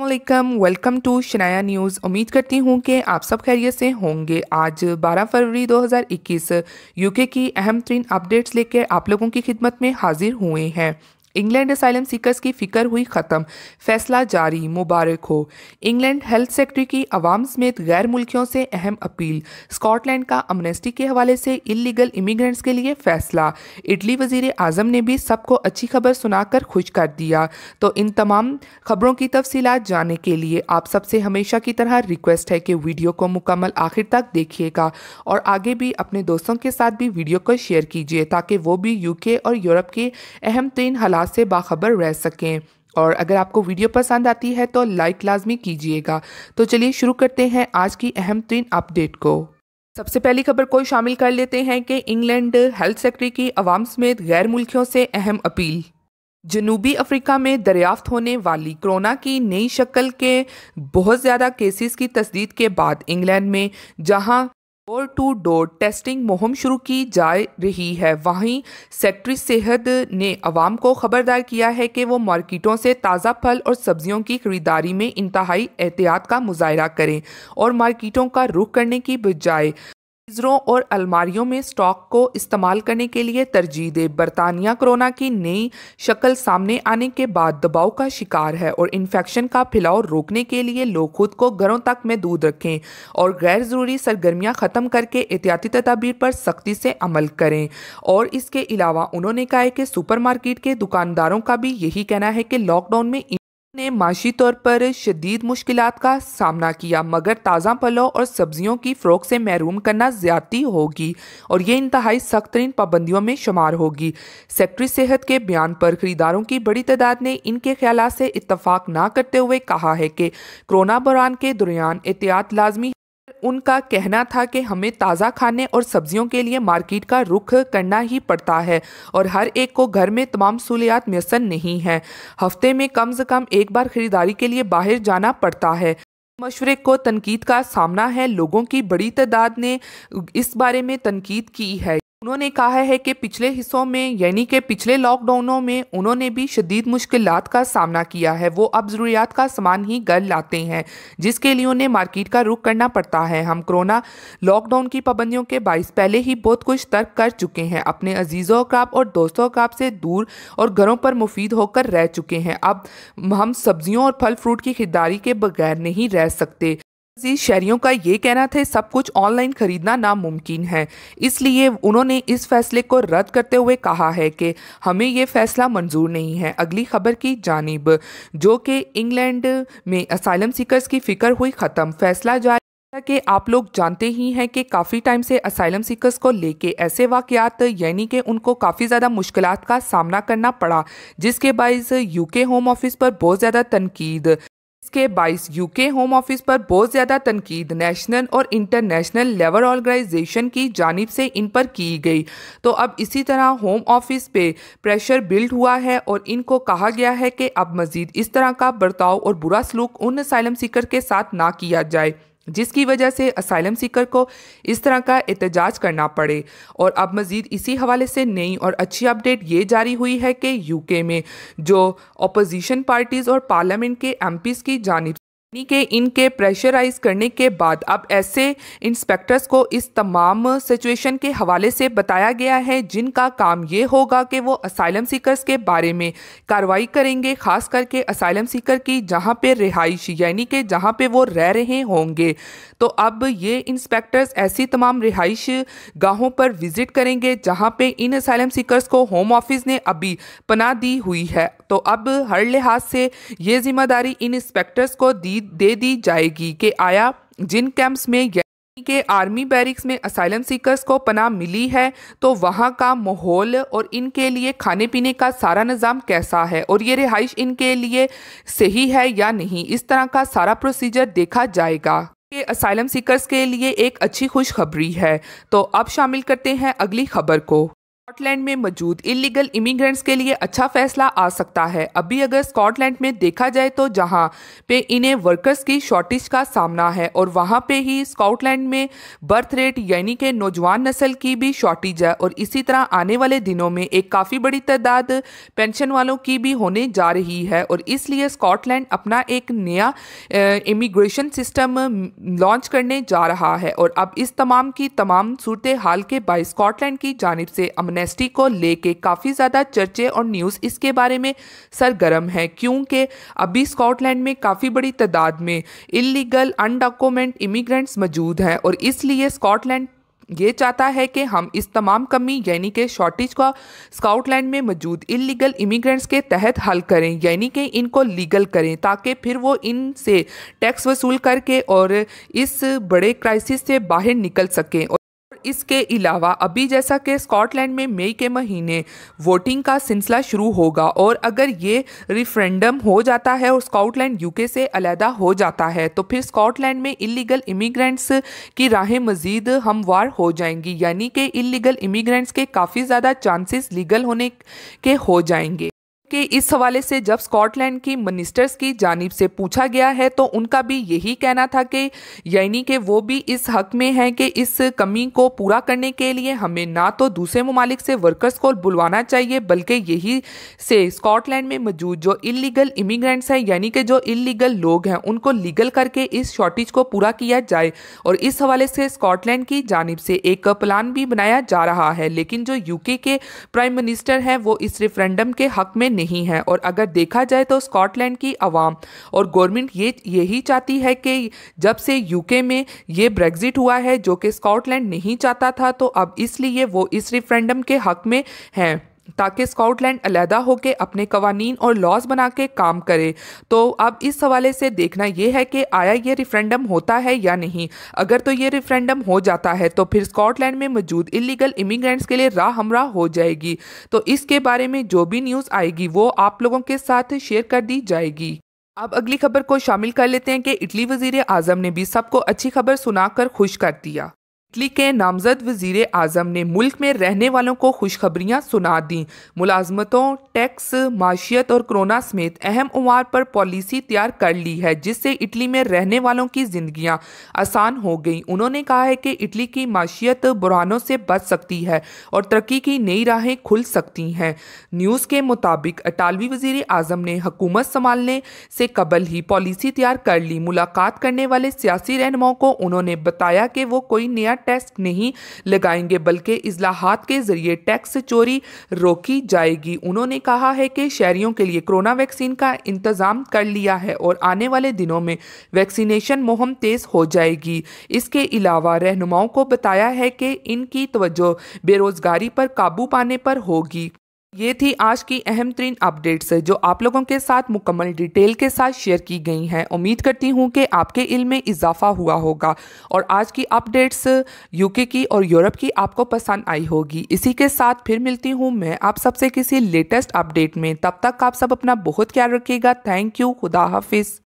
अल्लाम welcome to Shanaya news उम्मीद करती हूँ कि आप सब खैरियत से होंगे आज 12 फरवरी 2021 यूके की अहम तरीन अपडेट्स लेकर आप लोगों की खिदमत में हाजिर हुए हैं इंग्लैंड असाइलम सीकर्स की फिक्र हुई ख़त्म फैसला जारी मुबारक हो इंग्लैंड हेल्थ सेक्रेटरी की आवाम समेत गैर मुल्कियों से अहम अपील स्कॉटलैंड का अमनेस्टी के हवाले से इलीगल इमिग्रेंट्स के लिए फैसला इटली वजीर आजम ने भी सबको अच्छी खबर सुनाकर खुश कर दिया तो इन तमाम खबरों की तफसीत जानने के लिए आप सबसे हमेशा की तरह रिक्वेस्ट है कि वीडियो को मुकम्मल आखिर तक देखिएगा और आगे भी अपने दोस्तों के साथ भी वीडियो को शेयर कीजिए ताकि वो भी के और यूरोप के अहम तीन हालात अखबार से बाखबर रह सकें और अगर आपको वीडियो पसंद आती है तो लाइक लाजमी कीजिएगा तो चलिए शुरू करते हैं आज की अहम तरीन अपडेट को सबसे पहली खबर को शामिल कर लेते हैं कि इंग्लैंड हेल्थ सेक्रेटरी की आवाम समेत गैर मुल्कियों से अहम अपील जनूबी अफ्रीका में दरियाफ्त होने वाली कोरोना की नई शक्ल के बहुत ज़्यादा केसेस की तस्दीद के बाद इंग्लैंड में जहां डोर टू डोर टेस्टिंग मुहिम शुरू की जा रही है वहीं सेक्रेटरी सेहत ने आवाम को खबरदार किया है कि वो मार्केटों से ताज़ा फल और सब्जियों की खरीदारी में इंतहाई एहतियात का मुजाहरा करें और मार्केटों का रुख करने की बजाय फ्रीजरों और अलमारियों में स्टॉक को इस्तेमाल करने के लिए तरजीह दे बरतानिया कोरोना की नई शक्ल सामने आने के बाद दबाव का शिकार है और इन्फेक्शन का फैलाव रोकने के लिए लोग खुद को घरों तक महदूद रखें और गैर ज़रूरी सरगर्मियाँ ख़त्म करके एहतियाती तदाबीर पर सख्ती से अमल करें और इसके अलावा उन्होंने कहा है कि मार्केट के दुकानदारों का भी यही कहना है कि लॉकडाउन में ने माशी तौर पर शदीद मुश्किल का सामना किया मगर ताज़ा पलों और सब्जियों की फ़रोख से महरूम करना ज़्यादती होगी और ये इंतहाई सख्त तरीन पाबंदियों में शुमार होगी सेक्ट्री सेहत के बयान पर खरीदारों की बड़ी तादाद ने इनके ख्याल से इतफाक़ ना करते हुए कहा है कि कोरोना बरान के दौरान एहतियात लाजमी उनका कहना था कि हमें ताज़ा खाने और सब्जियों के लिए मार्केट का रुख करना ही पड़ता है और हर एक को घर में तमाम सहूलियात मैसर नहीं है हफ्ते में कम से कम एक बार ख़रीदारी के लिए बाहर जाना पड़ता है मशवरे को तनकीद का सामना है लोगों की बड़ी तादाद ने इस बारे में तनकीद की है उन्होंने कहा है कि पिछले हिस्सों में यानी कि पिछले लॉकडाउनों में उन्होंने भी शदीद मुश्किल का सामना किया है वो अब ज़रूरियात का सामान ही घर लाते हैं जिसके लिए उन्हें मार्केट का रुख करना पड़ता है हम कोरोना लॉकडाउन की पाबंदियों के बायस पहले ही बहुत कुछ तर्क कर चुके हैं अपने अजीज़ों का और दोस्तों का से दूर और घरों पर मुफीद होकर रह चुके हैं अब हम सब्जियों और फल फ्रूट की खरीदारी के बगैर नहीं रह सकते जी शहरियों का ये कहना था सब कुछ ऑनलाइन खरीदना नामुमकिन है इसलिए उन्होंने इस फैसले को रद्द करते हुए कहा है कि हमें ये फैसला मंजूर नहीं है अगली खबर की जानब जो कि इंग्लैंड में असाइलम सीकर्स की फिक्र हुई ख़त्म फैसला जारी कि आप लोग जानते ही हैं कि काफ़ी टाइम से असाइलम सीकर्स को लेके ऐसे वाक़ात यानी कि उनको काफ़ी ज़्यादा मुश्किल का सामना करना पड़ा जिसके बायस यूके होम ऑफिस पर बहुत ज़्यादा तनकीद के बाईस यूके होम ऑफिस पर बहुत ज्यादा तनकीद नेशनल और इंटरनेशनल लेवल ऑर्गेनाइजेशन की जानब से इन पर की गई तो अब इसी तरह होम ऑफिस पे प्रेशर बिल्ड हुआ है और इनको कहा गया है कि अब मजीद इस तरह का बर्ताव और बुरा सलूक उन साइलम सीकर के साथ ना किया जाए जिसकी वजह से असाइलम सीकर को इस तरह का एहतजाज करना पड़े और अब मज़ीद इसी हवाले से नई और अच्छी अपडेट ये जारी हुई है कि यूके में जो अपोजिशन पार्टीज़ और पार्लियामेंट के पीज़ की जानब यानी कि इनके प्रेशराइज करने के बाद अब ऐसे इंस्पेक्टर्स को इस तमाम सिचुएशन के हवाले से बताया गया है जिनका काम ये होगा कि वो असाइलम सीकर्स के बारे में कार्रवाई करेंगे खास करके असाइलम सीकर की जहाँ पे रिहाइश यानी कि जहाँ पे वो रह रहे होंगे तो अब ये इंस्पेक्टर्स ऐसी तमाम रिहाइश गाहों पर विजिट करेंगे जहाँ पर इन असाइलम सीकर्स को होम ऑफिस ने अभी पनाह दी हुई है तो अब हर लिहाज से ये जिम्मेदारी इन इंस्पेक्टर्स को दी दे दी जाएगी कि आया जिन कैंप्स में के आर्मी बैरिक्स में असाइलम सीकर्स को पनाह मिली है तो वहाँ का माहौल और इनके लिए खाने पीने का सारा निज़ाम कैसा है और ये रिहाइश इनके लिए सही है या नहीं इस तरह का सारा प्रोसीजर देखा जाएगा ये असाइलम सीकर्स के लिए एक अच्छी खुशखबरी है तो अब शामिल करते हैं अगली खबर को स्कॉटलैंड में मौजूद इलीगल इमिग्रेंट्स के लिए अच्छा फैसला आ सकता है अभी अगर स्कॉटलैंड में देखा जाए तो जहां पे इन्हें वर्कर्स की शॉर्टेज का सामना है और वहां पे ही स्कॉटलैंड में बर्थ रेट यानी कि नौजवान नस्ल की भी शॉर्टेज है और इसी तरह आने वाले दिनों में एक काफ़ी बड़ी तादाद पेंशन वालों की भी होने जा रही है और इसलिए स्कॉटलैंड अपना एक नया इमिग्रेशन सिस्टम लॉन्च करने जा रहा है और अब इस तमाम की तमाम सूरत हाल के बाई स्कॉटलैंड की जानब से अमन एमनेस्टी को लेके काफ़ी ज़्यादा चर्चे और न्यूज़ इसके बारे में सरगर्म है क्योंकि अभी स्कॉटलैंड में काफ़ी बड़ी तादाद में इलीगल अनडॉक्यूमेंट इमिग्रेंट्स मौजूद हैं और इसलिए स्कॉटलैंड ये चाहता है कि हम इस तमाम कमी यानी कि शॉर्टेज का स्काउटलैंड में मौजूद इलीगल इमिग्रेंट्स के तहत हल करें यानी कि इनको लीगल करें ताकि फिर वो इनसे टैक्स वसूल करके और इस बड़े क्राइसिस से बाहर निकल सकें इसके अलावा अभी जैसा कि स्कॉटलैंड में मई के महीने वोटिंग का सिलसिला शुरू होगा और अगर ये रिफ्रेंडम हो जाता है और स्कॉटलैंड यूके से अलहदा हो जाता है तो फिर स्कॉटलैंड में इलीगल इमिग्रेंट्स की राहें मज़ीद हमवार हो जाएंगी यानी कि इलीगल इमिग्रेंट्स के काफ़ी ज़्यादा चांसेस लीगल होने के हो जाएंगे कि इस हवाले से जब स्कॉटलैंड की मिनिस्टर्स की जानिब से पूछा गया है तो उनका भी यही कहना था कि यानी कि वो भी इस हक में हैं कि इस कमी को पूरा करने के लिए हमें ना तो दूसरे ममालिक से वर्कर्स को बुलवाना चाहिए बल्कि यही से स्कॉटलैंड में मौजूद जो इलीगल इमिग्रेंट्स हैं यानी कि जो इलीगल लोग हैं उनको लीगल करके इस शॉर्टेज को पूरा किया जाए और इस हवाले से स्कॉटलैंड की जानब से एक प्लान भी बनाया जा रहा है लेकिन जो यूके के प्राइम मिनिस्टर हैं वो इस रेफरेंडम के हक में नहीं है और अगर देखा जाए तो स्कॉटलैंड की आवाम और गवर्नमेंट ये यही चाहती है कि जब से यूके में ये ब्रेग्जिट हुआ है जो कि स्कॉटलैंड नहीं चाहता था तो अब इसलिए वो इस रिफ्रेंडम के हक में हैं ताकि स्कॉटलैंड अलहदा होकर अपने कवानीन और लॉज बना के काम करे तो अब इस हवाले से देखना यह है कि आया ये रिफ्रेंडम होता है या नहीं अगर तो ये रिफ्रेंडम हो जाता है तो फिर स्कॉटलैंड में मौजूद इलीगल इमिग्रेंट्स के लिए राह हमरा हो जाएगी तो इसके बारे में जो भी न्यूज़ आएगी वो आप लोगों के साथ शेयर कर दी जाएगी अब अगली खबर को शामिल कर लेते हैं कि इटली वजीर आजम ने भी सबको अच्छी खबर सुनाकर खुश कर दिया इटली के नामजद वजीर आजम ने मुल्क में रहने वालों को खुशखबरियाँ सुना दी मुलाजमतों टैक्स माशियत और कोरोना समेत अहम उमार पर पॉलिसी तैयार कर ली है जिससे इटली में रहने वालों की जिंदगियाँ आसान हो गई उन्होंने कहा है कि इटली की माशियत बुरहानों से बच सकती है और तरक्की की नई राहें खुल सकती हैं न्यूज़ के मुताबिक अटालवी वजीर आजम ने हकूमत संभालने से कबल ही पॉलिसी तैयार कर ली मुलाकात करने वाले सियासी रहनुमाओं को उन्होंने बताया कि वो कोई नया टैक्स नहीं लगाएंगे बल्कि इजलाहात के जरिए टैक्स चोरी रोकी जाएगी उन्होंने कहा है कि शहरियों के लिए कोरोना वैक्सीन का इंतज़ाम कर लिया है और आने वाले दिनों में वैक्सीनेशन मुहिम तेज़ हो जाएगी इसके अलावा रहनुमाओं को बताया है कि इनकी तवज्जो बेरोज़गारी पर काबू पाने पर होगी ये थी आज की अहम तरीन अपडेट्स जो आप लोगों के साथ मुकम्मल डिटेल के साथ शेयर की गई हैं उम्मीद करती हूँ कि आपके इल में इजाफा हुआ होगा और आज की अपडेट्स यूके की और यूरोप की आपको पसंद आई होगी इसी के साथ फिर मिलती हूँ मैं आप सबसे किसी लेटेस्ट अपडेट में तब तक आप सब अपना बहुत ख्याल रखिएगा थैंक यू खुदा हाफिज़